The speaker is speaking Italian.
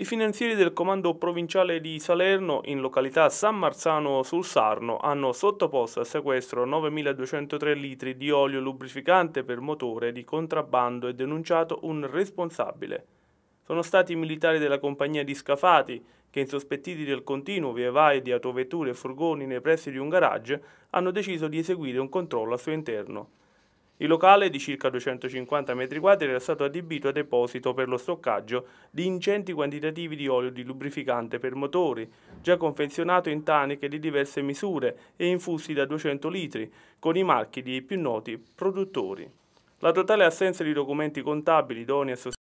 I finanzieri del Comando Provinciale di Salerno, in località San Marzano sul Sarno, hanno sottoposto a sequestro 9.203 litri di olio lubrificante per motore di contrabbando e denunciato un responsabile. Sono stati i militari della compagnia di Scafati che, insospettiti del continuo via vai di autovetture e furgoni nei pressi di un garage, hanno deciso di eseguire un controllo al suo interno. Il locale di circa 250 metri quadri era stato adibito a deposito per lo stoccaggio di ingenti quantitativi di olio di lubrificante per motori, già confezionato in taniche di diverse misure e infusi da 200 litri, con i marchi dei più noti produttori. La totale assenza di documenti contabili idonei a sostenere